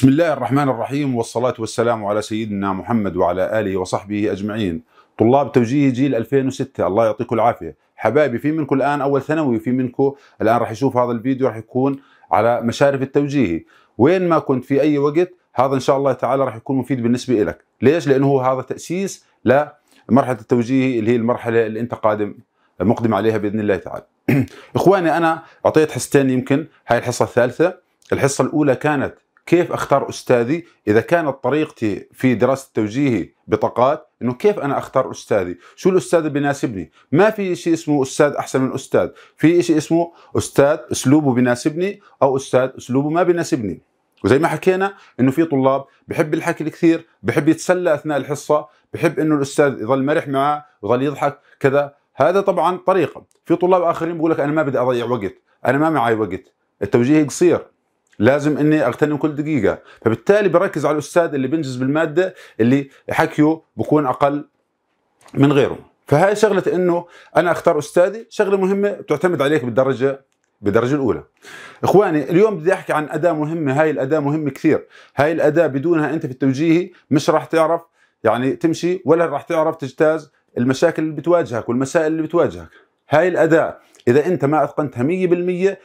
بسم الله الرحمن الرحيم والصلاة والسلام على سيدنا محمد وعلى آله وصحبه أجمعين طلاب توجيه جيل 2006 الله يعطيكم العافية حبايبي في منكم الآن أول ثانوي في منكم الآن راح يشوف هذا الفيديو راح يكون على مشارف التوجيهي وين ما كنت في أي وقت هذا إن شاء الله تعالى راح يكون مفيد بالنسبة لك ليش؟ لأنه هذا تأسيس لمرحلة التوجيهي اللي هي المرحلة اللي أنت قادم مقدم عليها بإذن الله تعالى إخواني أنا أعطيت حصتين يمكن هاي الحصة الثالثة الحصة الأولى كانت كيف اختار استاذي اذا كانت طريقتي في دراسه توجيهي بطاقات انه كيف انا اختار استاذي شو الاستاذ اللي بيناسبني ما في شيء اسمه استاذ احسن من استاذ في شيء اسمه استاذ اسلوبه بيناسبني او استاذ اسلوبه ما بيناسبني وزي ما حكينا انه في طلاب بحب الحكي الكثير بحب يتسلى اثناء الحصه بحب انه الاستاذ يظل مرح معاه يظل يضحك كذا هذا طبعا طريقه في طلاب اخرين بيقول لك انا ما بدي اضيع وقت انا ما معي وقت التوجيه قصير لازم اني اغتنم كل دقيقه فبالتالي بركز على الاستاذ اللي بينجز بالماده اللي حكيه بكون اقل من غيره فهاي شغله انه انا اختار استاذي شغله مهمه بتعتمد عليك بالدرجه بالدرجه الاولى اخواني اليوم بدي احكي عن اداه مهمه هاي الاداه مهمه كثير هاي الاداه بدونها انت في التوجيهي مش راح تعرف يعني تمشي ولا راح تعرف تجتاز المشاكل اللي بتواجهك والمسائل اللي بتواجهك هاي الاداه اذا انت ما اتقنتها 100%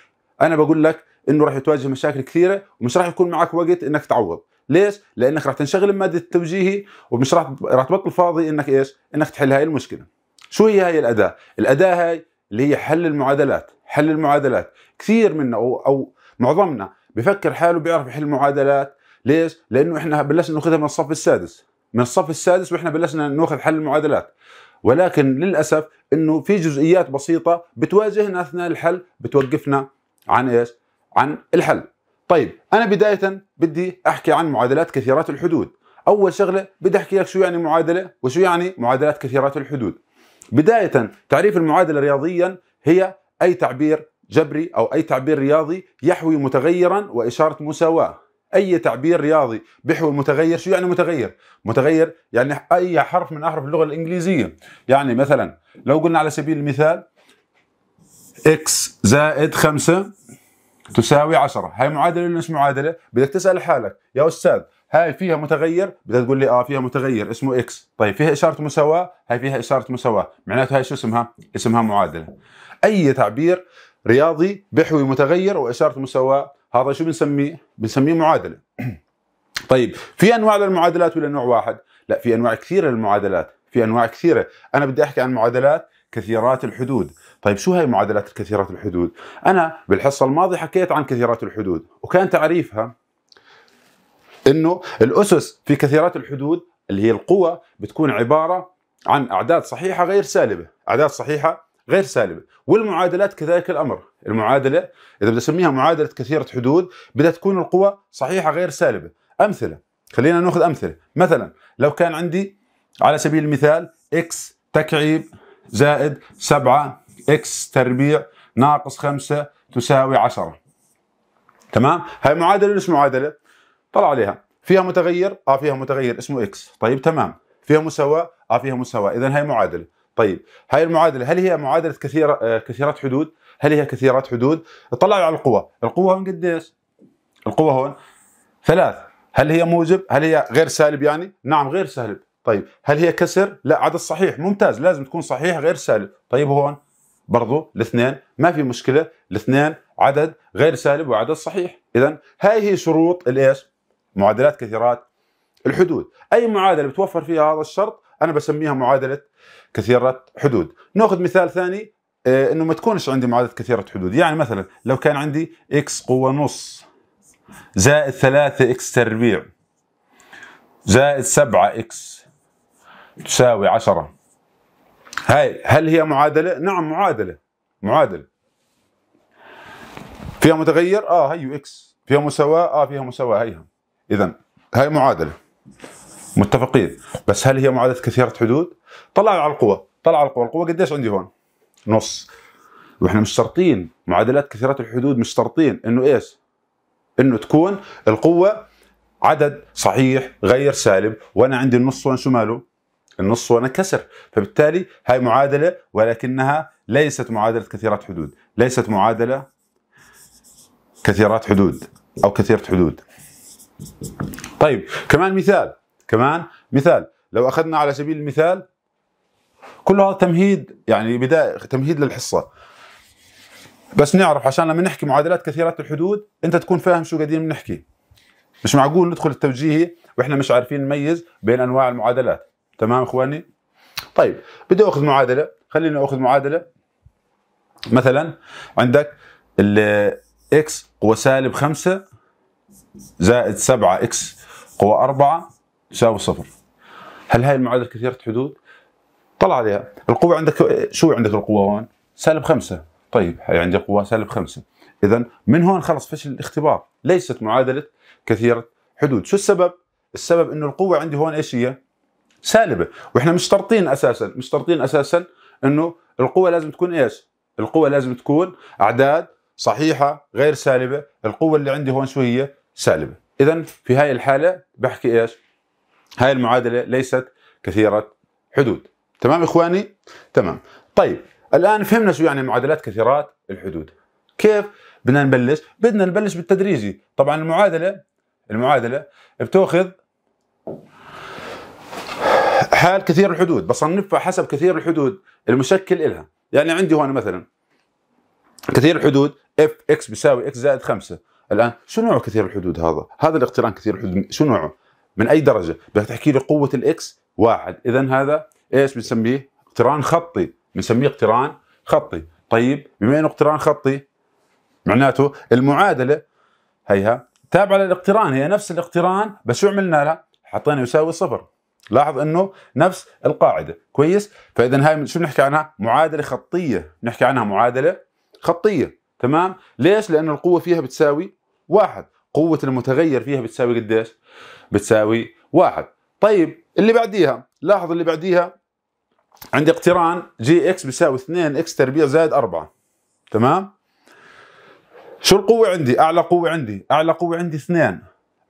انا بقول لك انه راح تواجه مشاكل كثيره ومش راح يكون معك وقت انك تعوض ليش لانك راح تنشغل بماده التوجيهي ومش راح راح تبطل فاضي انك ايش انك تحل هاي المشكله شو هي هاي الاداه الاداه هاي اللي هي حل المعادلات حل المعادلات كثير منا او, أو معظمنا بفكر حاله بيعرف يحل المعادلات ليش لانه احنا بلشنا ناخذها من الصف السادس من الصف السادس واحنا بلشنا ناخذ حل المعادلات ولكن للاسف انه في جزئيات بسيطه بتواجهنا اثناء الحل بتوقفنا عن ايش عن الحل طيب انا بدايه بدي احكي عن معادلات كثيرات الحدود اول شغله بدي احكي لك شو يعني معادله وشو يعني معادلات كثيرات الحدود بدايه تعريف المعادله رياضيا هي اي تعبير جبري او اي تعبير رياضي يحوي متغيرا واشاره مساواه اي تعبير رياضي بيحوي متغير شو يعني متغير متغير يعني اي حرف من احرف اللغه الانجليزيه يعني مثلا لو قلنا على سبيل المثال x زائد 5 تساوي 10 هاي معادله ولا مش معادله بدك تسال حالك يا استاذ هاي فيها متغير بدك تقول لي اه فيها متغير اسمه اكس طيب فيها اشاره مساواه هاي فيها اشاره مساواه معناته هاي شو اسمها اسمها معادله اي تعبير رياضي بيحوي متغير واشاره مساواه هذا شو بنسميه بنسميه معادله طيب في انواع للمعادلات ولا نوع واحد لا في انواع كثيره للمعادلات في انواع كثيره انا بدي احكي عن معادلات كثيرات الحدود طيب شو هي معادلات الكثيرات الحدود؟ أنا بالحصة الماضية حكيت عن كثيرات الحدود وكان تعريفها أنه الأسس في كثيرات الحدود اللي هي القوى بتكون عبارة عن أعداد صحيحة غير سالبة أعداد صحيحة غير سالبة والمعادلات كذلك الأمر المعادلة إذا بدي أسميها معادلة كثيرة حدود بدها تكون القوى صحيحة غير سالبة أمثلة خلينا ناخذ أمثلة مثلا لو كان عندي على سبيل المثال x تكعيب زائد 7 اكس تربيع ناقص 5 تساوي 10 تمام هاي معادله ليش معادله طلع عليها فيها متغير اه فيها متغير اسمه اكس طيب تمام فيها مساواه اه فيها مساواه اذا هاي معادله طيب هاي المعادله هل هي معادله كثيره آه كثيرات حدود هل هي كثيرات حدود طلعوا على القوى القوه هون قديش القوه هون ثلاث هل هي موجب هل هي غير سالب يعني نعم غير سالب طيب هل هي كسر لا عدد صحيح ممتاز لازم تكون صحيح غير سالب طيب هون برضو الاثنين ما في مشكله الاثنين عدد غير سالب وعدد صحيح اذا هاي هي شروط الايش معادلات كثيرات الحدود اي معادله بتوفر فيها هذا الشرط انا بسميها معادله كثيره حدود ناخذ مثال ثاني آه انه ما تكونش عندي معادله كثيره حدود يعني مثلا لو كان عندي اكس قوه نص زائد 3 اكس تربيع زائد 7 اكس تساوي 10 هاي هل هي معادله نعم معادله معادله فيها متغير اه هي اكس فيها مساواه اه فيها مساواه هيها اذا هاي معادله متفقين بس هل هي معادله كثيره حدود طلعوا على القوة طلع على القوى القوة قديش عندي هون نص واحنا مش شرطين معادلات كثيره الحدود مش شرطين انه ايش انه تكون القوه عدد صحيح غير سالب وانا عندي النص وين شو ماله النص وانا كسر فبالتالي هاي معادلة ولكنها ليست معادلة كثيرات حدود ليست معادلة كثيرات حدود أو كثيرة حدود طيب كمان مثال كمان مثال لو أخذنا على سبيل المثال كل هذا تمهيد يعني بداية تمهيد للحصة بس نعرف عشان لما نحكي معادلات كثيرات الحدود انت تكون فاهم شو قاعدين بنحكي مش معقول ندخل التوجيهي واحنا مش عارفين نميز بين انواع المعادلات تمام اخواني طيب بدي اخذ معادله خليني اخذ معادله مثلا عندك ال x قوى سالب 5 زائد 7 x قوى 4 يساوي صفر هل هاي المعادله كثيره حدود؟ طلع عليها القوة عندك شو عندك القوة هون؟ سالب خمسة طيب هي عندي قوة سالب خمسة إذا من هون خلص فشل الاختبار ليست معادلة كثيرة حدود شو السبب؟ السبب إنه القوة عندي هون إيش هي؟ سالبه واحنا مشترطين اساسا مشترطين اساسا انه القوه لازم تكون ايش القوه لازم تكون اعداد صحيحه غير سالبه القوه اللي عندي هون شو هي سالبه اذا في هاي الحاله بحكي ايش هاي المعادله ليست كثيره حدود تمام اخواني تمام طيب الان فهمنا شو يعني معادلات كثيرات الحدود كيف بدنا نبلش بدنا نبلش بالتدريجي طبعا المعادله المعادله بتاخذ حال كثير الحدود بصنفها حسب كثير الحدود المشكل لها يعني عندي هون مثلا كثير الحدود اف اكس بيساوي اكس زائد 5 الان شو نوع كثير الحدود هذا هذا الاقتران كثير الحدود شو نوعه من اي درجه بدك تحكي لي قوه الاكس واحد اذا هذا ايش بنسميه اقتران خطي بنسميه اقتران خطي طيب بما انه اقتران خطي معناته المعادله هيها تابعه للاقتران هي نفس الاقتران بس شو عملنا لها حطينا يساوي صفر لاحظ انه نفس القاعده كويس فاذا هاي شو بنحكي عنها معادله خطيه بنحكي عنها معادله خطيه تمام ليش لانه القوه فيها بتساوي واحد قوه المتغير فيها بتساوي قديش بتساوي واحد طيب اللي بعديها لاحظ اللي بعديها عندي اقتران جي اكس بيساوي 2 اكس تربيع زائد 4 تمام شو القوه عندي اعلى قوه عندي اعلى قوه عندي 2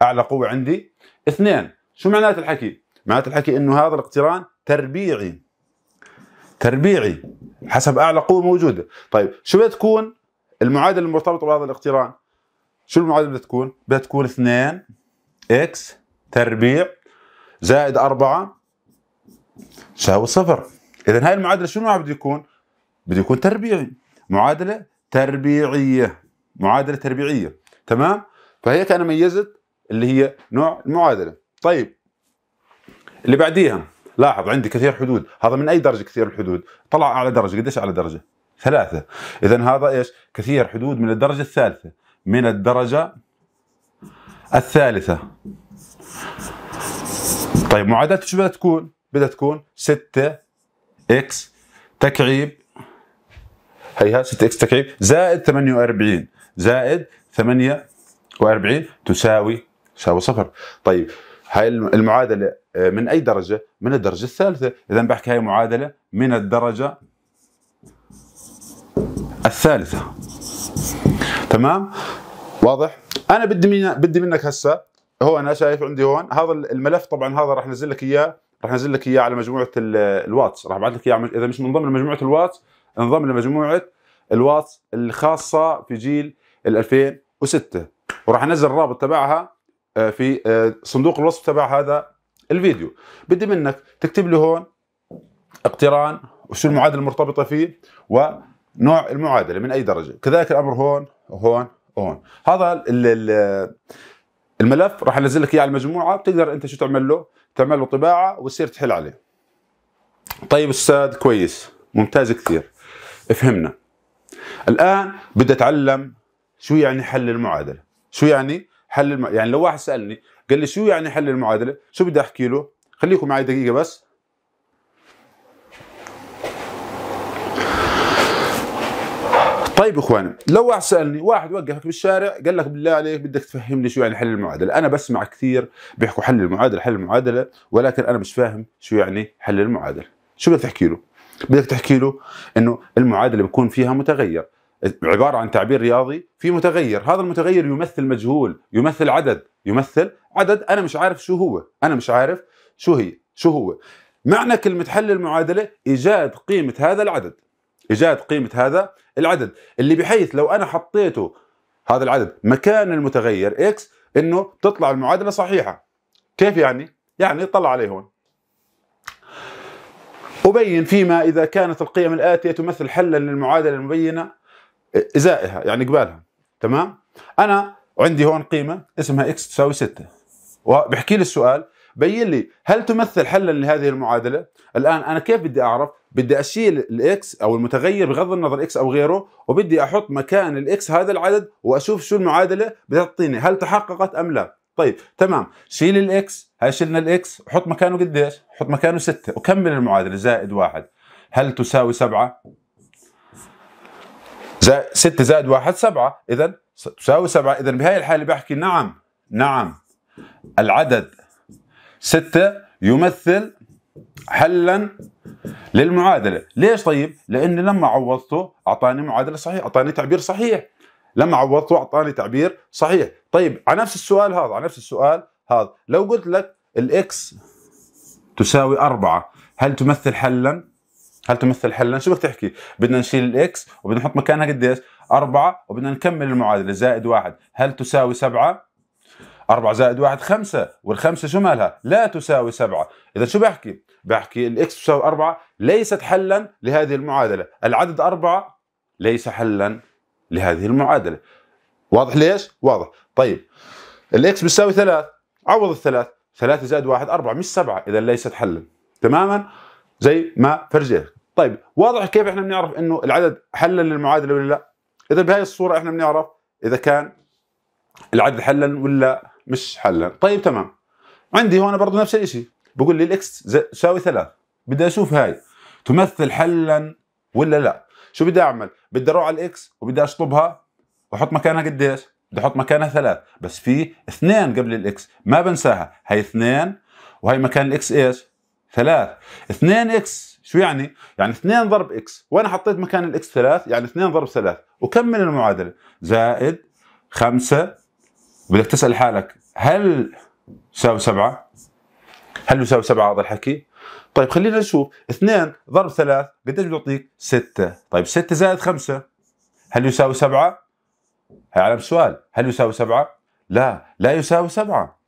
اعلى قوه عندي 2 شو معنات الحكي معناته الحكي انه هذا الاقتران تربيعي تربيعي حسب اعلى قوه موجوده طيب شو بدها تكون المعادله المرتبطه بهذا الاقتران شو المعادله بدها تكون بدها تكون 2 اكس تربيع زائد 4 تساوي صفر اذا هاي المعادله شو نوعها بده يكون بده يكون تربيعي معادله تربيعيه معادله تربيعيه تمام فهيك انا ميزت اللي هي نوع المعادله طيب اللي بعديها لاحظ عندي كثير حدود هذا من اي درجه كثير الحدود طلع اعلى درجه قديش اعلى درجه ثلاثة اذا هذا ايش كثير حدود من الدرجه الثالثه من الدرجه الثالثه طيب معادلته شو بدها تكون بدها تكون 6 اكس تكعيب هيها 6 اكس تكعيب زائد 48 زائد 48 تساوي تساوي صفر طيب هاي المعادله آه، من اي درجه؟ من الدرجه الثالثه، اذا بحكي هاي معادله من الدرجه الثالثه. تمام؟ واضح؟ انا بدي من بدي منك هسا هو انا شايف عندي هون هذا الملف طبعا هذا راح انزل لك اياه راح انزل لك اياه على مجموعه الواتس راح ابعث لك اياه اذا مش منضم لمجموعه الواتس انضم لمجموعه الواتس الخاصه في جيل ال 2006 وراح انزل الرابط تبعها آه، في آه، صندوق الوصف تبع هذا الفيديو بدي منك تكتب لي هون اقتران وشو المعادله المرتبطه فيه ونوع المعادله من اي درجه كذلك الامر هون وهون وهون هذا الملف راح انزل لك اياه على المجموعه بتقدر انت شو تعمل له تعمل له طباعه وتصير تحل عليه طيب استاذ كويس ممتاز كثير فهمنا الان بدي اتعلم شو يعني حل المعادله شو يعني حل الم... يعني لو واحد سالني قال لي شو يعني حل المعادله شو بدي احكي له خليكم معي دقيقه بس طيب اخواني لو واحد سالني واحد وقفك بالشارع قال لك بالله عليك بدك تفهمني شو يعني حل المعادله انا بسمع كثير بيحكوا حل المعادله حل المعادله ولكن انا مش فاهم شو يعني حل المعادله شو بدك تحكي له بدك تحكي له انه المعادله بيكون فيها متغير عباره عن تعبير رياضي في متغير، هذا المتغير يمثل مجهول، يمثل عدد، يمثل عدد انا مش عارف شو هو، انا مش عارف شو هي، شو هو. معنى كلمه حل المعادله ايجاد قيمه هذا العدد. ايجاد قيمه هذا العدد اللي بحيث لو انا حطيته هذا العدد مكان المتغير اكس انه تطلع المعادله صحيحه. كيف يعني؟ يعني طلع عليه هون أبين فيما إذا كانت القيم الآتية تمثل حلا للمعادلة المبينة ازائها يعني قبالها تمام انا عندي هون قيمه اسمها اكس تساوي 6 وبحكي لي السؤال بين لي هل تمثل حلا لهذه المعادله الان انا كيف بدي اعرف بدي اشيل الاكس او المتغير بغض النظر اكس او غيره وبدي احط مكان الاكس هذا العدد واشوف شو المعادله بتعطيني هل تحققت ام لا طيب تمام شيل الاكس هاي شلنا الاكس حط مكانه قديش حط مكانه 6 وكمل المعادله زائد واحد هل تساوي 7 زائد 6 زائد 1 7 اذا تساوي 7 اذا بهاي الحاله بحكي نعم نعم العدد 6 يمثل حلا للمعادله ليش طيب لاني لما عوضته اعطاني معادله صحيح اعطاني تعبير صحيح لما عوضته اعطاني تعبير صحيح طيب على نفس السؤال هذا على نفس السؤال هذا لو قلت لك الاكس تساوي 4 هل تمثل حلا هل تمثل حلا؟ شو بدك تحكي؟ بدنا نشيل الاكس وبدنا نحط مكانها قديش؟ أربعة وبدنا نكمل المعادلة زائد واحد، هل تساوي سبعة؟ أربعة زائد واحد خمسة، والخمسة شو مالها؟ لا تساوي سبعة، إذا شو بحكي؟ بحكي الإكس تساوي أربعة ليست حلا لهذه المعادلة، العدد أربعة ليس حلا لهذه المعادلة. واضح ليش؟ واضح، طيب الإكس بتساوي ثلاث، عوض الثلاث، ثلاثة زائد واحد أربعة مش سبعة، إذا ليست حلا، تماما زي ما فرجيك طيب واضح كيف احنا بنعرف انه العدد حلل للمعادله ولا لا؟ اذا بهي الصوره احنا بنعرف اذا كان العدد حلا ولا مش حلا، طيب تمام. عندي هون برضه نفس الشيء، بقول لي الاكس تساوي ثلاث، بدي اشوف هاي تمثل حلا ولا لا؟ شو بدي اعمل؟ بدي اروح على الاكس وبدي اشطبها واحط مكانها قديش؟ بدي احط مكانها ثلاث، بس في اثنين قبل الاكس، ما بنساها، هي اثنين وهي مكان الاكس ايش؟ ثلاث، اثنين اكس شو يعني؟ يعني 2 ضرب اكس وانا حطيت مكان الاكس 3 يعني 2 ضرب 3 وكمل المعادله زائد 5 بدك تسال حالك هل يساوي 7 هل يساوي 7 هذا الحكي؟ طيب خلينا نشوف 2 ضرب 3 قديش بيعطيك 6 طيب 6 زائد 5 هل يساوي 7 هي علامة سؤال هل يساوي 7 لا لا يساوي 7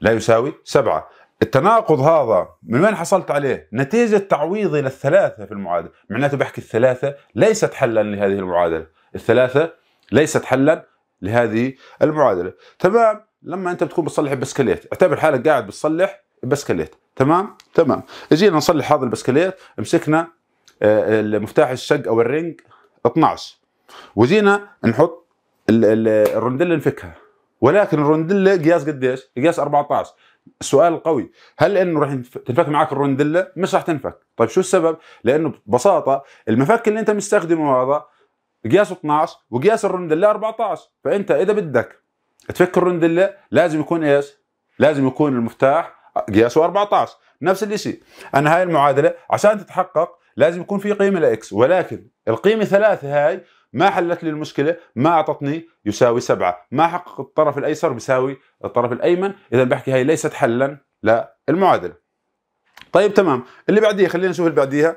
لا يساوي 7 التناقض هذا من وين حصلت عليه؟ نتيجة تعويضي للثلاثة في المعادلة معناته بحكي الثلاثة ليست حلا لهذه المعادلة الثلاثة ليست حلا لهذه المعادلة تمام لما أنت بتكون بتصلح البسكليت اعتبر حالك قاعد بتصلح بسكليت تمام تمام اجينا نصلح هذا البسكليت مسكنا آه، مفتاح الشق او الرنج 12 وجينا نحط الرندله نفكها ولكن الرندله قياس قديش؟ قياس 14 السؤال قوي هل انه راح تنفك معك الرندله مش راح تنفك طيب شو السبب لانه ببساطه المفك اللي انت مستخدمه هذا قياسه 12 وقياس الرندله 14 فانت اذا بدك تفك الرندله لازم يكون ايش لازم يكون المفتاح قياسه 14 نفس الشيء انا هاي المعادله عشان تتحقق لازم يكون في قيمه لاكس ولكن القيمه ثلاثة هاي ما حلت لي المشكله ما اعطتني يساوي سبعه ما حقق الطرف الايسر بيساوي الطرف الايمن اذا بحكي هي ليست حلا للمعادله طيب تمام اللي بعديها خلينا نشوف اللي بعديها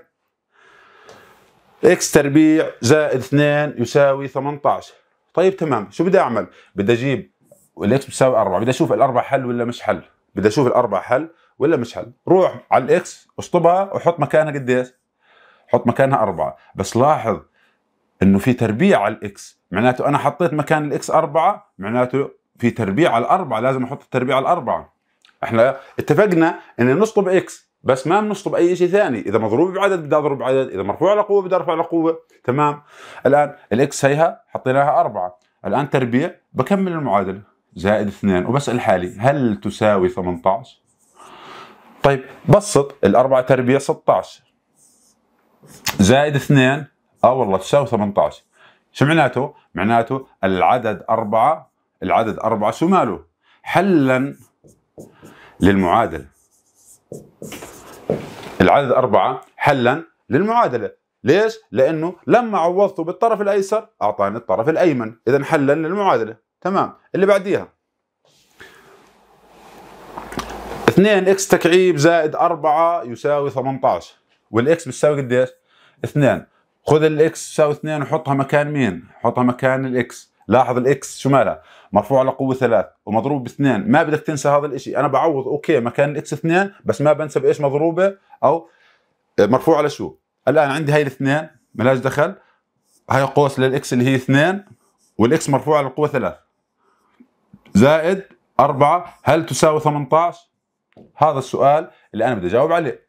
اكس تربيع زائد 2 يساوي 18 طيب تمام شو بدي اعمل بدي اجيب والاكس بتساوي 4 بدي اشوف الاربع حل ولا مش حل بدي اشوف الاربع حل ولا مش حل روح على الاكس اشطبها وحط مكانها قديش حط مكانها أربعة بس لاحظ انه في تربيع على الاكس معناته انا حطيت مكان الاكس أربعة معناته في تربيع على الأربعة لازم احط التربيع على الأربعة احنا اتفقنا ان نشطب اكس بس ما بنشطب اي شيء ثاني اذا مضروب بعدد بدي اضرب بعدد اذا مرفوع على قوه بدي ارفع على قوه تمام الان الاكس هيها حطيناها أربعة الان تربيع بكمل المعادله زائد اثنين وبسال حالي هل تساوي 18 طيب بسط الأربعة تربيع 16 زائد اثنين اه والله تساوي 18 شو معناته؟ معناته العدد أربعة العدد أربعة شو ماله؟ حلا للمعادلة العدد أربعة حلا للمعادلة ليش؟ لأنه لما عوضته بالطرف الأيسر أعطاني الطرف الأيمن إذا حلا للمعادلة تمام اللي بعديها 2 اكس تكعيب زائد 4 يساوي 18 والاكس بتساوي قديش؟ 2 خذ الاكس تساوي 2 وحطها مكان مين؟ حطها مكان الاكس لاحظ الاكس شو مالها؟ مرفوع قوة 3 ومضروب ب 2 ما بدك تنسى هذا الشيء انا بعوض اوكي مكان الاكس 2 بس ما بنسى بايش مضروبه او مرفوعه لشو؟ الان عندي هاي الاثنين ملاش دخل هاي قوس للاكس اللي هي 2 والاكس مرفوعه قوة 3 زائد 4 هل تساوي 18؟ هذا السؤال اللي انا بدي اجاوب عليه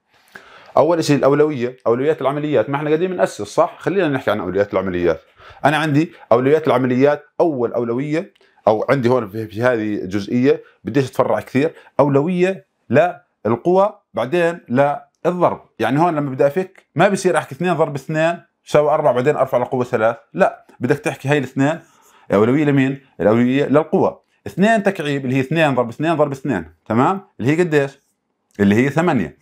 اول شيء الاولويه اولويات العمليات ما احنا قاعدين بناسس صح خلينا نحكي عن اولويات العمليات انا عندي اولويات العمليات اول اولويه او عندي هون في هذه الجزئيه بديش اتفرع كثير اولويه للقوى بعدين للضرب يعني هون لما بدي افك ما بصير احكي اثنين ضرب اثنين يساوي أربعة بعدين أرفع لقوة ثلاث لا بدك تحكي هاي الاثنين الأولوية لمين؟ الأولوية للقوة اثنين تكعيب اللي هي اثنين ضرب اثنين ضرب اثنين تمام؟ اللي هي قديش؟ اللي هي ثمانية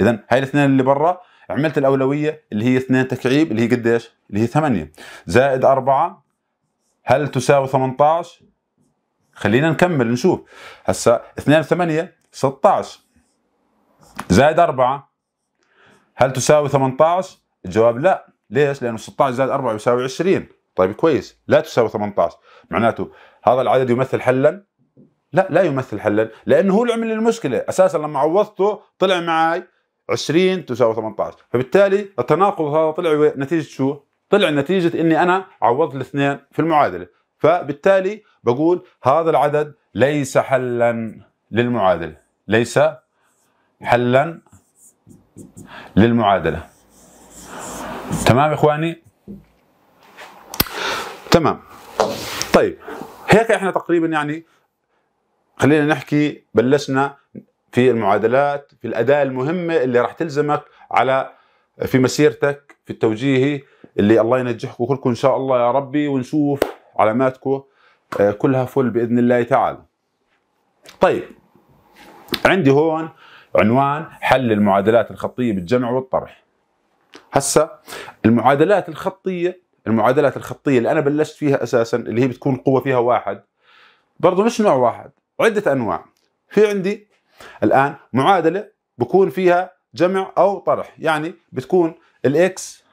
اذا هاي الاثنين اللي برا عملت الاولويه اللي هي اثنين تكعيب اللي هي قديش؟ اللي هي 8 زائد 4 هل تساوي 18؟ خلينا نكمل نشوف هسا 2 8 16 زائد 4 هل تساوي 18؟ الجواب لا ليش؟ لانه 16 زائد 4 يساوي 20 طيب كويس لا تساوي 18 معناته هذا العدد يمثل حلا لا لا يمثل حلا لانه هو اللي عمل المشكله اساسا لما عوضته طلع معي 20 تساوي 18 فبالتالي التناقض هذا طلع نتيجه شو طلع نتيجه اني انا عوضت الاثنين في المعادله فبالتالي بقول هذا العدد ليس حلا للمعادله ليس حلا للمعادله تمام اخواني تمام طيب هيك احنا تقريبا يعني خلينا نحكي بلشنا في المعادلات في الأداة المهمة اللي راح تلزمك على في مسيرتك في التوجيهي اللي الله ينجحكم كلكم إن شاء الله يا ربي ونشوف علاماتكم آه، كلها فل بإذن الله تعالى طيب عندي هون عنوان حل المعادلات الخطية بالجمع والطرح هسا المعادلات الخطية المعادلات الخطية اللي أنا بلشت فيها أساسا اللي هي بتكون قوة فيها واحد برضه مش نوع واحد عدة أنواع في عندي الآن معادلة بكون فيها جمع أو طرح يعني بتكون الإكس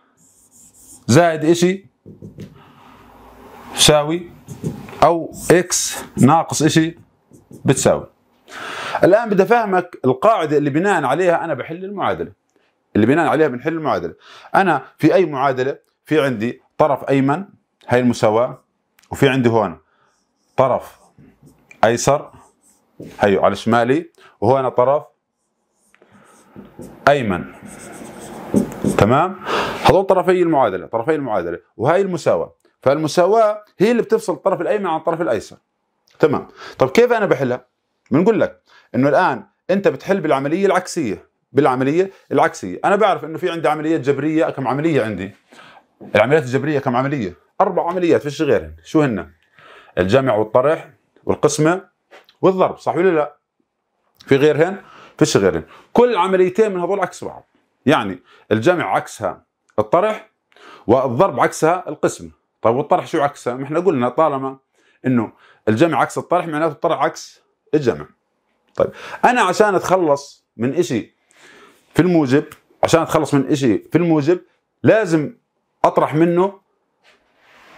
زائد إشي تساوي أو إكس ناقص إشي بتساوي الآن بدي أفهمك القاعدة اللي بناء عليها أنا بحل المعادلة اللي بناء عليها بنحل المعادلة أنا في أي معادلة في عندي طرف أيمن هاي المساواة وفي عندي هون طرف أيسر هيو على شمالي وهو أنا طرف أيمن تمام هذول طرفي المعادلة طرفي المعادلة وهي المساواة فالمساواة هي اللي بتفصل الطرف الأيمن عن الطرف الأيسر تمام طب كيف أنا بحلها بنقول لك إنه الآن أنت بتحل بالعملية العكسية بالعملية العكسية أنا بعرف إنه في عندي عمليات جبرية كم عملية عندي العمليات الجبرية كم عملية أربع عمليات فيش غيرهن شو هن الجمع والطرح والقسمة والضرب صح ولا لا في غيرهن؟ فيش غيرهن كل عمليتين من هذول عكس بعض يعني الجمع عكسها الطرح والضرب عكسها القسم طيب والطرح شو عكسها؟ ما احنا قلنا طالما انه الجمع عكس الطرح معناته الطرح عكس الجمع طيب انا عشان اتخلص من شيء في الموجب عشان اتخلص من شيء في الموجب لازم اطرح منه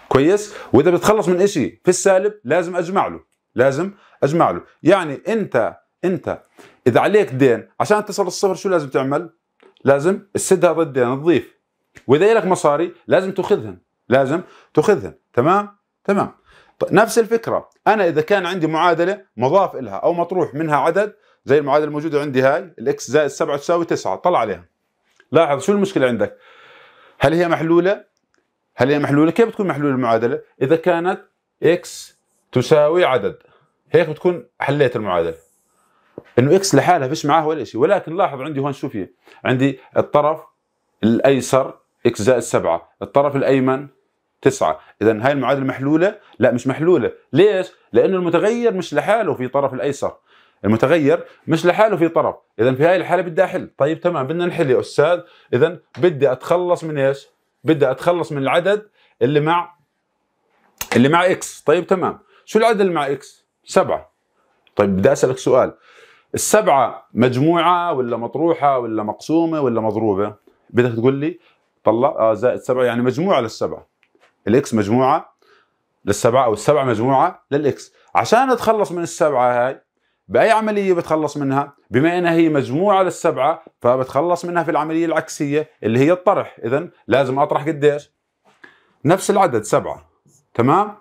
كويس واذا بتخلص من شيء في السالب لازم اجمع له لازم اجمع له يعني انت انت اذا عليك دين عشان تصل للصفر شو لازم تعمل لازم تسد هذا الدين تضيف واذا لك مصاري لازم تاخذهم لازم تاخذهم تمام تمام نفس الفكره انا اذا كان عندي معادله مضاف لها او مطروح منها عدد زي المعادله الموجوده عندي هاي الاكس زائد 7 تساوي 9 طلع عليها لاحظ شو المشكله عندك هل هي محلوله هل هي محلوله كيف بتكون محلوله المعادله اذا كانت اكس تساوي عدد هيك بتكون حليت المعادله انه اكس لحالها فيش معاه ولا شيء ولكن لاحظ عندي هون شو في عندي الطرف الايسر اكس زائد 7 الطرف الايمن 9 اذا هاي المعادله محلوله لا مش محلوله ليش لانه المتغير مش لحاله في طرف الايسر المتغير مش لحاله في طرف اذا في هاي الحاله بدي احل طيب تمام بدنا نحل يا استاذ اذا بدي اتخلص من ايش بدي اتخلص من العدد اللي مع اللي مع اكس طيب تمام شو العدد اللي مع اكس 7 طيب بدي اسالك سؤال السبعه مجموعه ولا مطروحه ولا مقسومه ولا مضروبه بدك تقول لي طلع آه زائد سبعه يعني مجموعه للسبعه الاكس مجموعه للسبعه او السبعه مجموعه للاكس عشان اتخلص من السبعه هاي باي عمليه بتخلص منها بما انها هي مجموعه للسبعه فبتخلص منها في العمليه العكسيه اللي هي الطرح اذا لازم اطرح قديش نفس العدد سبعه تمام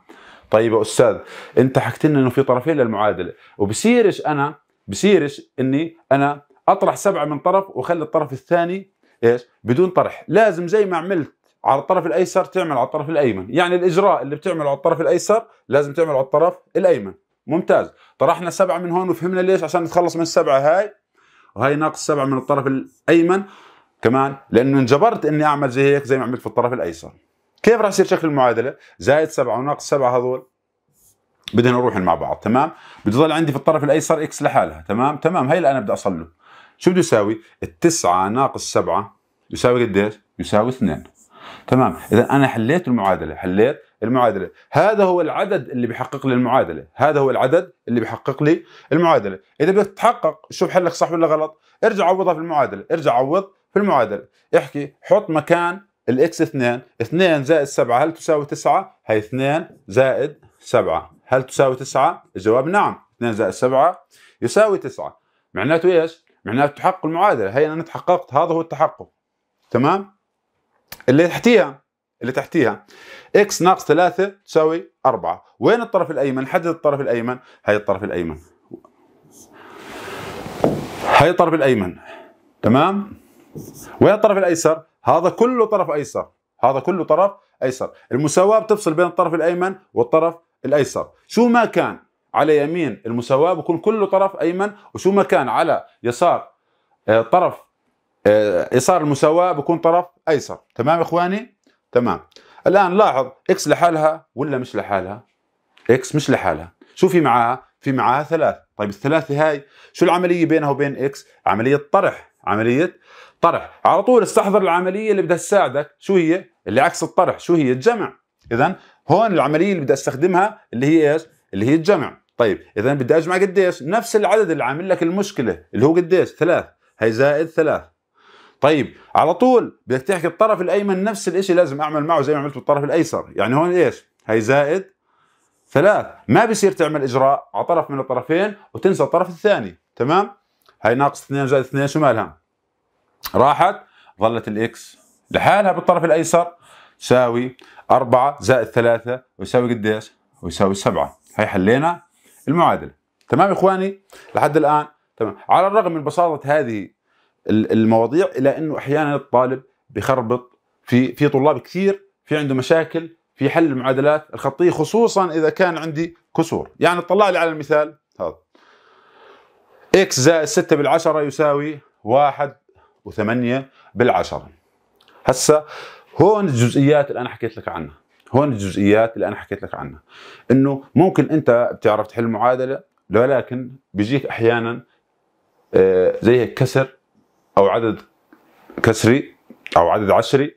طيب يا استاذ انت حكيت لنا انه في طرفين للمعادله وبصيرش انا بصيرش اني انا اطرح سبعه من طرف واخلي الطرف الثاني ايش بدون طرح لازم زي ما عملت على الطرف الايسر تعمل على الطرف الايمن يعني الاجراء اللي بتعمله على الطرف الايسر لازم تعمله على الطرف الايمن ممتاز طرحنا سبعه من هون وفهمنا ليش عشان نتخلص من السبعه هاي وهي ناقص سبعه من الطرف الايمن كمان لانه انجبرت اني اعمل زي هيك زي ما عملت في الطرف الايسر كيف راح يصير شكل المعادله زائد سبعه وناقص سبعه هذول بدنا نروح مع بعض تمام بدي ضل عندي في الطرف الايسر اكس لحالها تمام تمام هي اللي انا بدي اصل له شو بده يساوي التسعة ناقص سبعة يساوي قديش يساوي اثنين تمام اذا انا حليت المعادله حليت المعادله هذا هو العدد اللي بيحقق لي المعادله هذا هو العدد اللي بيحقق لي المعادله اذا بدك تحقق شوف حلك صح ولا غلط ارجع عوضها في المعادله ارجع عوض في المعادله احكي حط مكان الاكس 2 2 زائد 7 هل تساوي 9 هي 2 زائد 7 هل تساوي 9 الجواب نعم 2 زائد 7 يساوي 9 معناته ايش معناته تحقق المعادله هي انا تحققت هذا هو التحقق تمام اللي تحتيها اللي تحتيها اكس ناقص 3 تساوي 4 وين الطرف الايمن حدد الطرف الايمن هي الطرف الايمن هي الطرف الايمن تمام وين الطرف الايسر هذا كله طرف ايسر هذا كله طرف ايسر المساواه بتفصل بين الطرف الايمن والطرف الايسر شو ما كان على يمين المساواه بكون كله طرف ايمن وشو ما كان على يسار آه، طرف آه، يسار المساواه بكون طرف ايسر تمام اخواني تمام الان لاحظ اكس لحالها ولا مش لحالها اكس مش لحالها شو في معاها في معاها ثلاث طيب الثلاثه هاي شو العمليه بينها وبين اكس عمليه طرح عمليه طرح على طول استحضر العمليه اللي بدها تساعدك شو هي اللي عكس الطرح شو هي الجمع اذا هون العمليه اللي بدي استخدمها اللي هي ايش؟ اللي هي الجمع طيب اذا بدي اجمع قديش؟ نفس العدد اللي عامل لك المشكله اللي هو قديش؟ ثلاث هي زائد ثلاث طيب على طول بدك تحكي الطرف الايمن نفس الشيء لازم اعمل معه زي ما عملت بالطرف الايسر يعني هون ايش؟ هي زائد ثلاث ما بصير تعمل اجراء على طرف من الطرفين وتنسى الطرف الثاني تمام؟ هي ناقص 2 زائد 2 شو مالها؟ راحت ظلت الاكس لحالها بالطرف الايسر تساوي 4 زائد 3 ويساوي قديش؟ ويساوي 7 هي حلينا المعادله تمام اخواني لحد الان تمام على الرغم من بساطه هذه المواضيع الا انه احيانا الطالب بخربط في في طلاب كثير في عنده مشاكل في حل المعادلات الخطيه خصوصا اذا كان عندي كسور يعني اطلع لي على المثال هذا اكس زائد 6 بالعشرة يساوي 1 و8 بالعشرة هسا هون الجزئيات اللي انا حكيت لك عنها هون الجزئيات اللي انا حكيت لك عنها انه ممكن انت بتعرف تحل معادله ولكن بيجيك احيانا آه، زي هيك كسر او عدد كسري او عدد عشري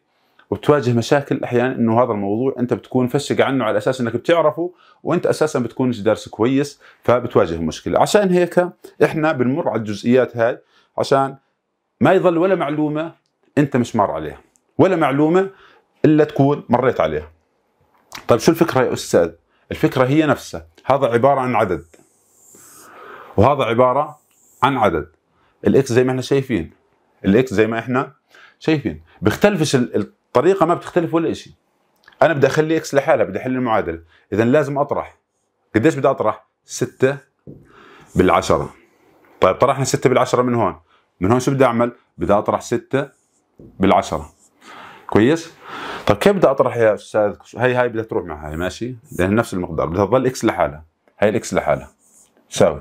وبتواجه مشاكل احيانا انه هذا الموضوع انت بتكون فشق عنه على اساس انك بتعرفه وانت اساسا بتكون دارس كويس فبتواجه مشكله عشان هيك احنا بنمر على الجزئيات هاي عشان ما يظل ولا معلومه انت مش مر عليها ولا معلومه الا تكون مريت عليها. طيب شو الفكره يا استاذ؟ الفكره هي نفسها، هذا عباره عن عدد. وهذا عباره عن عدد. الاكس زي ما احنا شايفين. الاكس زي ما احنا شايفين، بيختلفش الطريقه ما بتختلف ولا شيء. انا بدي اخلي اكس لحالها، بدي احل المعادله، اذا لازم اطرح. قديش بدي اطرح؟ 6 بالعشره. طيب طرحنا 6 بالعشره من هون، من هون شو بدي اعمل؟ بدي اطرح 6 بالعشره. كويس طيب كيف بدي اطرح يا استاذ هي هاي بدها تروح مع هاي ماشي لان نفس المقدار بدها تظل اكس لحالها هاي الاكس لحالها تساوي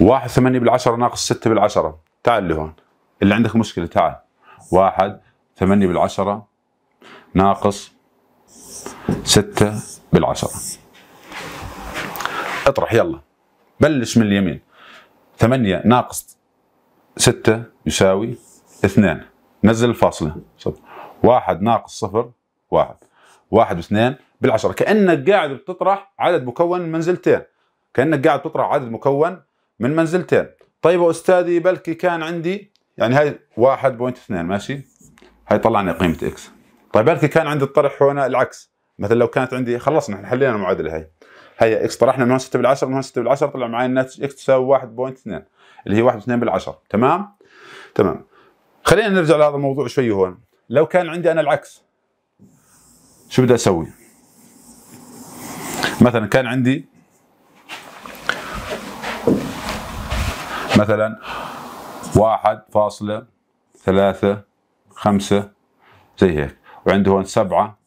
1 8 بالعشرة ناقص 6 بالعشرة تعال لهون اللي عندك مشكله تعال 1 8 بالعشرة ناقص 6 بالعشرة اطرح يلا بلش من اليمين 8 ناقص 6 يساوي 2 نزل الفاصلة صب. واحد ناقص صفر واحد واحد واثنين بالعشرة كأنك قاعد بتطرح عدد مكون من منزلتين كأنك قاعد بتطرح عدد مكون من منزلتين طيب يا أستاذي بلكي كان عندي يعني هاي واحد بوينت اثنين ماشي هاي طلعنا قيمة إكس طيب بلكي كان عندي الطرح هنا العكس مثلا لو كانت عندي خلصنا احنا حلينا المعادلة هاي هي اكس طرحنا من 6 بالعشر من 6 بالعشر طلع معي الناتج اكس تساوي 1.2 اللي هي 1.2 بالعشر تمام تمام خلينا نرجع لهذا الموضوع شوي هون لو كان عندي انا العكس شو بدي اسوي؟ مثلا كان عندي مثلا واحد فاصلة ثلاثة خمسة زي هيك وعندي هون سبعة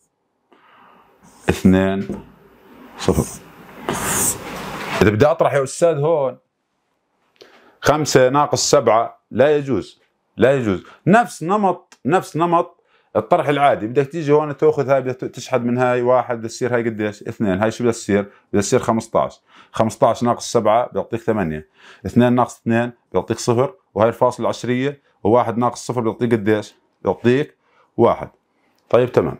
اثنين صفر إذا بدي أطرح يا أستاذ هون خمسة ناقص سبعة لا يجوز لا يجوز نفس نمط نفس نمط الطرح العادي بدك تيجي هون تاخذ هاي بدك تشحد من هاي واحد بدها تصير هاي قديش؟ اثنين هاي شو بدها تصير؟ بدها تصير 15 15 ناقص 7 بيعطيك 8 2 ناقص 2 بيعطيك صفر وهي الفاصلة العشرية وواحد ناقص صفر بيعطيك قديش؟ بيعطيك واحد طيب تمام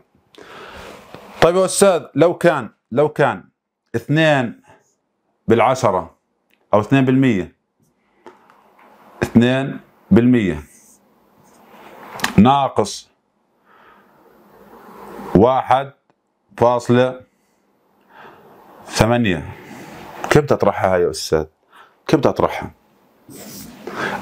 طيب يا استاذ لو كان لو كان 2 بالعشرة او 2 بالمية 2 بالمية ناقص واحد فاصلة ثمانية كيف بدي اطرحها يا استاذ؟ كيف بدي اطرحها؟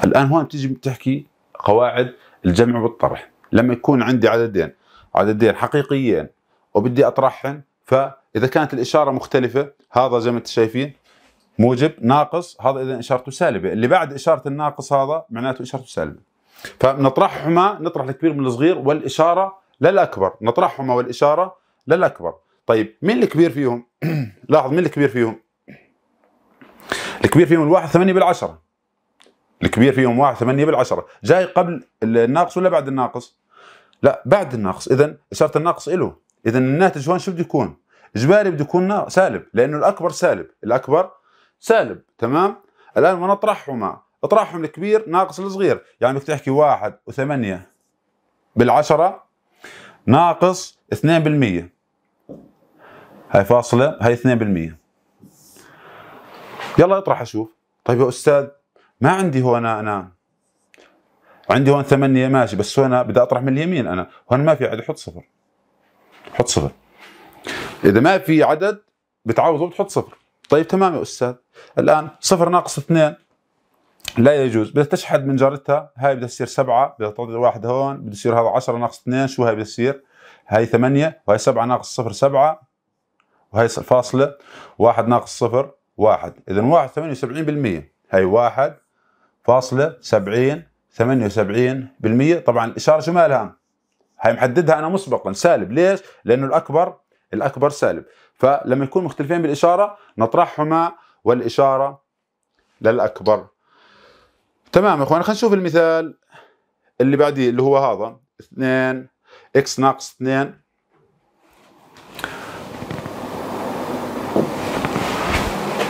الان هون بتيجي بتحكي قواعد الجمع والطرح لما يكون عندي عددين عددين حقيقيين وبدي اطرحهم فاذا كانت الاشاره مختلفه هذا زي ما انتم شايفين موجب ناقص هذا اذا اشارته سالبه اللي بعد اشاره الناقص هذا معناته اشارته سالبه فنطرحهما نطرح الكبير من الصغير والاشاره للاكبر نطرحهما والاشاره للاكبر طيب مين الكبير فيهم لاحظ مين الكبير فيهم الكبير فيهم الواحد ثمانية بالعشرة الكبير فيهم واحد ثمانية بالعشرة جاي قبل الناقص ولا بعد الناقص لا بعد الناقص اذا اشاره الناقص له اذا الناتج هون شو بده يكون اجباري بده يكون سالب لانه الاكبر سالب الاكبر سالب تمام الان ونطرحهما اطرحهم الكبير ناقص الصغير يعني بدك تحكي واحد وثمانية بالعشرة ناقص اثنين بالمية هاي فاصلة هاي اثنين بالمية يلا اطرح اشوف طيب يا استاذ ما عندي هون انا عندي هون ثمانية ماشي بس هون بدي اطرح من اليمين انا هون ما في عدد حط صفر حط صفر اذا ما في عدد بتعوضه بتحط صفر طيب تمام يا استاذ الان صفر ناقص اثنين لا يجوز بدها تشحد من جارتها هاي بدها تصير سبعة بدها تعطي واحد هون بده يصير هذا 10 ناقص 2 شو هاي بدها تصير هاي 8 وهي 7 ناقص صفر 7 وهي فاصلة 1 ناقص صفر 1 إذا 1 78% هاي 1 فاصلة 70 78% طبعا الإشارة شو مالها؟ هاي محددها أنا مسبقا سالب ليش؟ لأنه الأكبر الأكبر سالب فلما يكون مختلفين بالإشارة نطرحهما والإشارة للأكبر تمام يا اخوان خلينا نشوف المثال اللي بعديه اللي هو هذا 2 اكس ناقص 2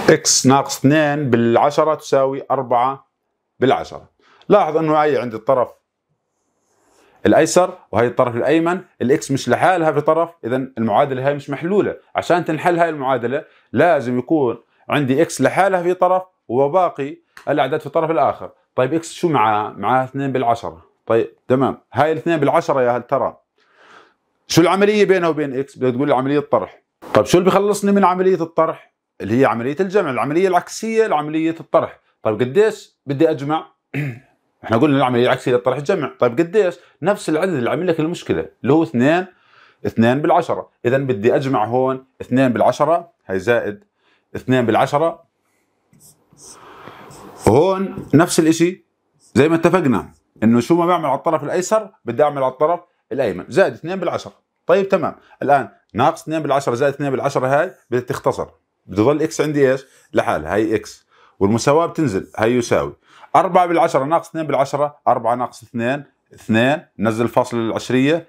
اكس ناقص 2 بالعشرة تساوي 4 بالعشرة لاحظ انه هاي عند الطرف الايسر وهي الطرف الايمن الاكس مش لحالها في طرف اذا المعادله هاي مش محلوله عشان تنحل هاي المعادله لازم يكون عندي اكس لحالها في طرف وباقي الاعداد في الطرف الاخر طيب اكس شو معاه؟ معاه 2 بالعشرة طيب تمام هاي 2 بالعشرة يا هل ترى شو العملية بينها وبين اكس؟ بدك تقول عملية طرح طيب شو اللي بخلصني من عملية الطرح؟ اللي هي عملية الجمع العملية العكسية لعملية الطرح طيب قديش بدي أجمع؟ احنا قلنا العملية العكسية للطرح جمع طيب قديش؟ نفس العدد اللي عامل لك المشكلة اللي هو 2 2 بالعشرة إذا بدي أجمع هون 2 بالعشرة هي زائد 2 بالعشرة هون نفس الاشي زي ما اتفقنا انه شو ما بعمل على الطرف الايسر بدي اعمل على الطرف الايمن زائد 2 بالعشرة طيب تمام الان ناقص 2 بالعشرة زائد 2 بالعشرة هاي بدها تختصر بده يضل اكس عندي ايش لحالها هي اكس والمساواه بتنزل هي يساوي 4 بالعشرة ناقص 2 بالعشرة 4 ناقص 2 2 نزل فاصل العشريه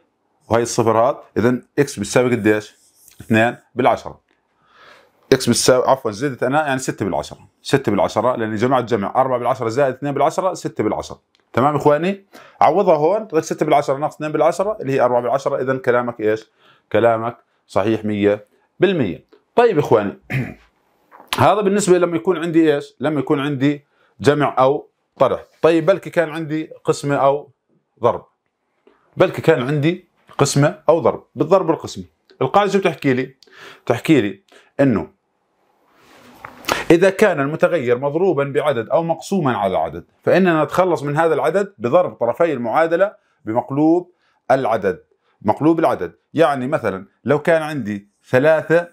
وهي الصفر هذا اذا اكس بتساوي قديش 2 بالعشرة اكس بتساوي عفوا زدت انا يعني 6 بالعشرة 6 بالعشرة لان جمعت جمع 4 بالعشرة زائد 2 بالعشرة 6 بالعشرة تمام اخواني عوضها هون طيب تضيف 6 بالعشرة ناقص 2 بالعشرة اللي هي 4 بالعشرة اذا كلامك ايش؟ كلامك صحيح 100% طيب اخواني هذا بالنسبة لما يكون عندي ايش؟ لما يكون عندي جمع او طرح طيب بلكي كان عندي قسمة او ضرب بلكي كان عندي قسمة او ضرب بالضرب والقسمة القاعدة شو بتحكي لي؟ بتحكي لي انه إذا كان المتغير مضروبا بعدد أو مقسوما على عدد فإننا نتخلص من هذا العدد بضرب طرفي المعادلة بمقلوب العدد مقلوب العدد يعني مثلا لو كان عندي 3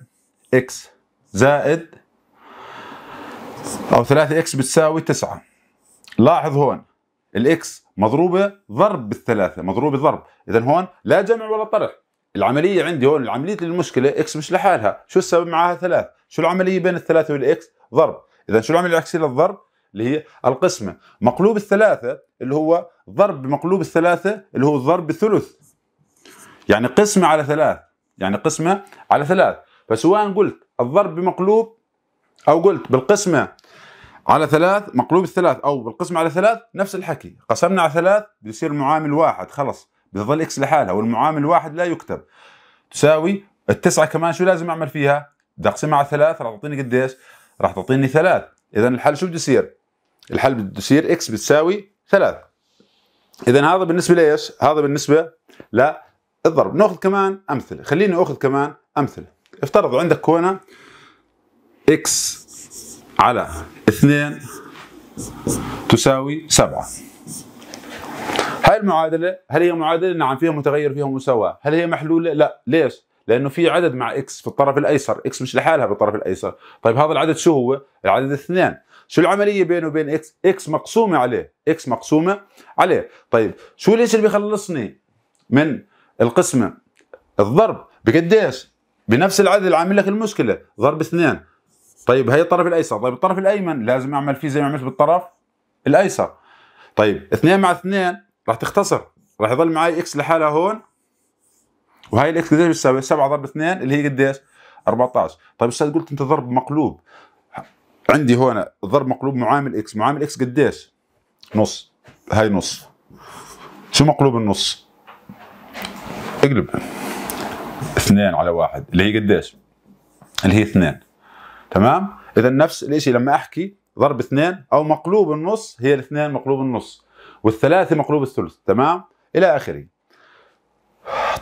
اكس زائد أو 3 اكس بتساوي 9 لاحظ هون الاكس مضروبة ضرب بالثلاثة مضروبة ضرب إذا هون لا جمع ولا طرح العملية عندي هون العملية المشكلة اكس مش لحالها شو السبب معاها ثلاث شو العملية بين الثلاثة والاكس ضرب اذا شو العمليه العكسيه للضرب اللي هي القسمه مقلوب الثلاثه اللي هو ضرب بمقلوب الثلاثه اللي هو الضرب بالثلث يعني قسمه على ثلاث يعني قسمه على ثلاث فسواء قلت الضرب بمقلوب او قلت بالقسمه على ثلاث مقلوب الثلاث او بالقسمه على ثلاث نفس الحكي قسمنا على ثلاث بيصير المعامل واحد خلص بيظل اكس لحالها والمعامل واحد لا يكتب تساوي التسعه كمان شو لازم اعمل فيها؟ بدي اقسمها على ثلاث راح تعطيني قديش؟ راح تعطيني ثلاث اذا الحل شو بده يصير؟ الحل بده يصير اكس بتساوي ثلاث اذا هذا بالنسبه لايش؟ هذا بالنسبه للضرب ناخذ كمان امثله خليني اخذ كمان امثله افترض عندك كونه اكس على 2 تساوي 7 هاي المعادله هل هي معادله نعم فيها متغير فيها مساواه هل هي محلوله لا ليش لانه في عدد مع اكس في الطرف الايسر اكس مش لحالها بالطرف الايسر طيب هذا العدد شو هو العدد اثنان شو العمليه بينه وبين اكس اكس مقسومه عليه اكس مقسومه عليه طيب شو الاشي اللي بيخلصني من القسمه الضرب بقديش بنفس العدد اللي عامل لك المشكله ضرب اثنان طيب هي الطرف الايسر طيب الطرف الايمن لازم اعمل فيه زي ما عملت بالطرف الايسر طيب اثنين مع اثنين راح تختصر راح يضل معي اكس لحالها هون وهي الاكس قديش بتساوي 7 ضرب 2 اللي هي قديش 14 طيب استاذ قلت انت ضرب مقلوب عندي هون ضرب مقلوب معامل اكس معامل اكس قديش نص هاي نص شو مقلوب النص اقلب 2 على 1 اللي هي قديش اللي هي 2 تمام اذا نفس الشيء لما احكي ضرب 2 او مقلوب النص هي الاثنين مقلوب النص والثلاثه مقلوب الثلث تمام الى اخره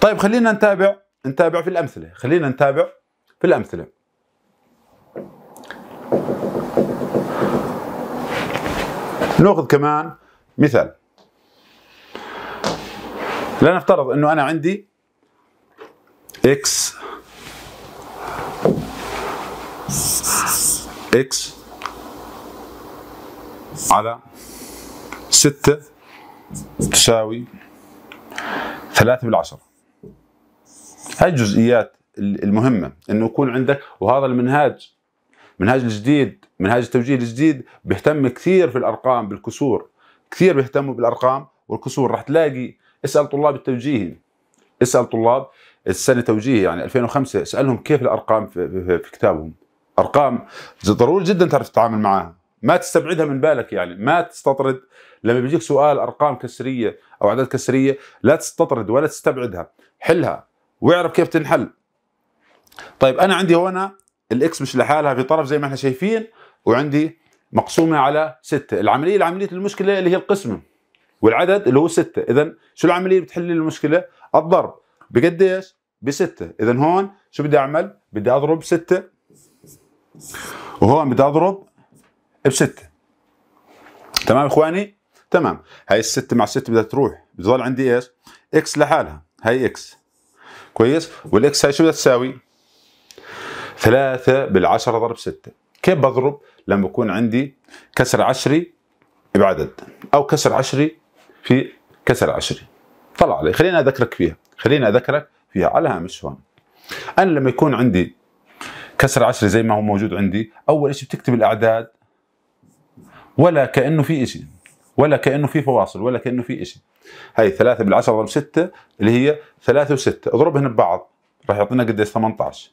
طيب خلينا نتابع نتابع في الأمثلة خلينا نتابع في الأمثلة ناخذ كمان مثال لنفترض انه انا عندي x x على 6 تساوي 3 بالعشرة هاي الجزئيات المهمه انه يكون عندك وهذا المنهاج منهاج الجديد منهاج التوجيه الجديد بيهتم كثير في الارقام بالكسور كثير بيهتموا بالارقام والكسور راح تلاقي اسال طلاب التوجيهي اسال طلاب السنه توجيهي يعني 2005 اسالهم كيف الارقام في, في, في كتابهم ارقام ضروري جدا تعرف تتعامل معها ما تستبعدها من بالك يعني ما تستطرد لما بيجيك سؤال ارقام كسريه او اعداد كسريه لا تستطرد ولا تستبعدها حلها ويعرف كيف تنحل طيب انا عندي هنا الاكس مش لحالها في طرف زي ما احنا شايفين وعندي مقسومه على سته العمليه العمليه المشكله اللي هي القسمه والعدد اللي هو سته اذا شو العمليه اللي بتحل المشكله الضرب بقديش بستة اذا هون شو بدي اعمل بدي اضرب 6 وهون بدي اضرب بستة تمام اخواني تمام هاي الستة مع الستة بدها تروح بضل عندي ايش اكس لحالها هاي اكس كويس والاكس هاي شو بدها تساوي 3 بالعشرة ضرب 6 كيف بضرب لما يكون عندي كسر عشري بعدد او كسر عشري في كسر عشري طلع علي خليني اذكرك فيها خليني اذكرك فيها على هامش هون انا لما يكون عندي كسر عشري زي ما هو موجود عندي اول شيء بتكتب الاعداد ولا كانه في شيء ولا كانه في فواصل ولا كانه في شيء هي 3 بالعشرة ضرب 6 اللي هي 3 و6 اضربهن ببعض راح يعطينا قديش 18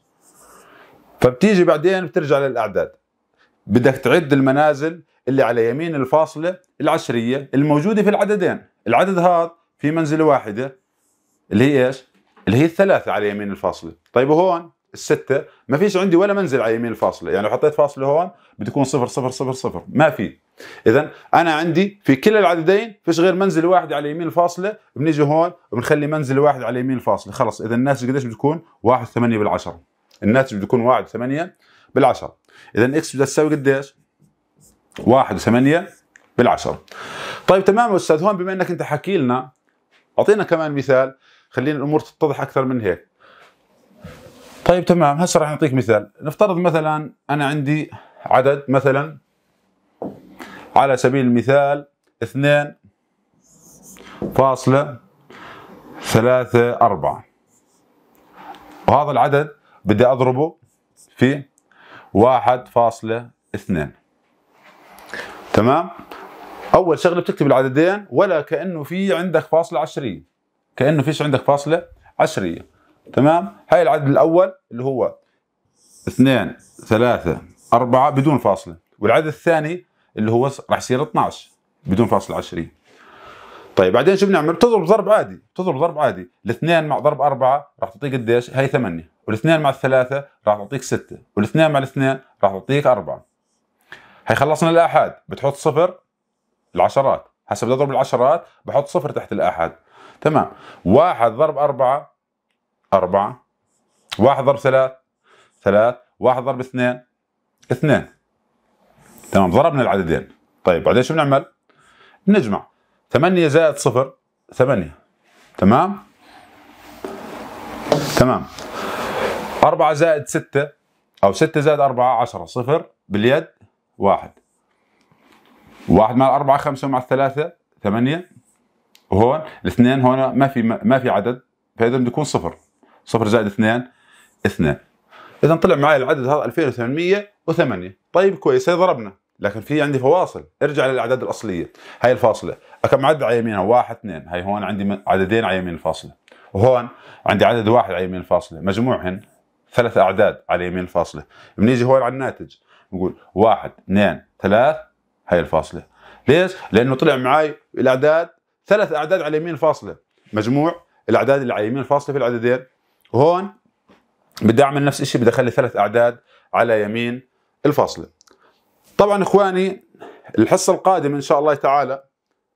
فبتيجي بعدين بترجع للاعداد بدك تعد المنازل اللي على يمين الفاصلة العشرية الموجودة في العددين العدد هذا في منزلة واحدة اللي هي ايش؟ اللي هي الثلاثة على يمين الفاصلة طيب وهون الستة ما فيش عندي ولا منزل على يمين الفاصلة يعني لو حطيت فاصلة هون بتكون صفر صفر صفر صفر ما في إذا أنا عندي في كلا العددين فيش غير منزل واحد على يمين الفاصلة بنيجي هون وبنخلي منزل واحد على يمين الفاصلة خلص إذا الناتج قديش بتكون؟ واحد ثمانية بالعشرة الناتج بتكون واحد ثمانية بالعشرة إذا إكس بدها تساوي قديش؟ واحد ثمانية بالعشرة طيب تمام أستاذ هون بما أنك أنت حكي لنا أعطينا كمان مثال خلينا الأمور تتضح أكثر من هيك طيب تمام هسه راح نعطيك مثال نفترض مثلا انا عندي عدد مثلا على سبيل المثال اثنين فاصلة ثلاثة أربعة وهذا العدد بدي أضربه في واحد فاصلة اثنين تمام أول شغلة بتكتب العددين ولا كأنه في عندك فاصلة عشرية كأنه فيش عندك فاصلة عشرية تمام هاي العدد الاول اللي هو اثنين ثلاثة أربعة بدون فاصلة والعدد الثاني اللي هو راح يصير 12 بدون فاصلة عشرية طيب بعدين شو بنعمل؟ بتضرب ضرب عادي بتضرب ضرب عادي الاثنين مع ضرب أربعة راح تعطيك قديش؟ هي ثمانية والاثنين مع الثلاثة راح تعطيك ستة والاثنين مع الاثنين راح تعطيك أربعة هي خلصنا الآحاد بتحط صفر العشرات هسا بدي أضرب العشرات بحط صفر تحت الآحاد تمام واحد ضرب أربعة أربعة واحد ضرب ثلاث ثلاث واحد ضرب اثنين اثنين تمام ضربنا العددين طيب بعدين شو بنعمل؟ بنجمع ثمانية زائد صفر ثمانية تمام؟ تمام أربعة زائد ستة أو ستة زائد أربعة عشرة صفر باليد واحد واحد مع الأربعة خمسة مع الثلاثة ثمانية وهون الاثنين هون ما في ما في عدد فإذا بده يكون صفر صفر زائد اثنان اثنان اذا طلع معي العدد هذا 2808 طيب كويس هي ضربنا لكن في عندي فواصل ارجع للاعداد الاصليه هاي الفاصله كم عدد على يمينها واحد اثنين هاي هون عندي عددين على يمين الفاصله وهون عندي عدد واحد على يمين الفاصله مجموعهن ثلاث اعداد على يمين الفاصله بنيجي هون على الناتج نقول واحد اثنين ثلاث هاي الفاصله ليش لانه طلع معي الاعداد ثلاث اعداد على يمين الفاصله مجموع الاعداد اللي على يمين الفاصله في العددين هون بدي اعمل نفس الشيء بدي اخلي ثلاث اعداد على يمين الفاصله طبعا اخواني الحصه القادمه ان شاء الله تعالى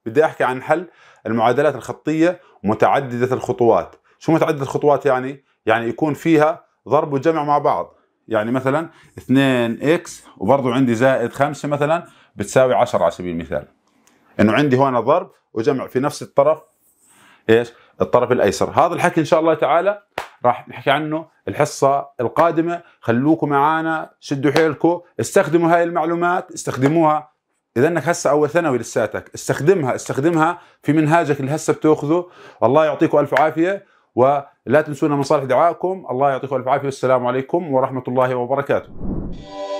بدي احكي عن حل المعادلات الخطيه متعدده الخطوات شو متعدده الخطوات يعني يعني يكون فيها ضرب وجمع مع بعض يعني مثلا 2x وبرضه عندي زائد 5 مثلا بتساوي 10 على سبيل المثال انه عندي هون ضرب وجمع في نفس الطرف ايش الطرف الايسر هذا الحكي ان شاء الله تعالى راح نحكي عنه الحصة القادمة خلوكم معنا شدوا حيلكم استخدموا هاي المعلومات استخدموها اذا انك هسه اول ثانوي لساتك استخدمها استخدمها في منهاجك اللي هسه بتاخذه الله يعطيكم الف عافيه ولا تنسونا من صالح دعائكم الله يعطيكم الف عافيه والسلام عليكم ورحمه الله وبركاته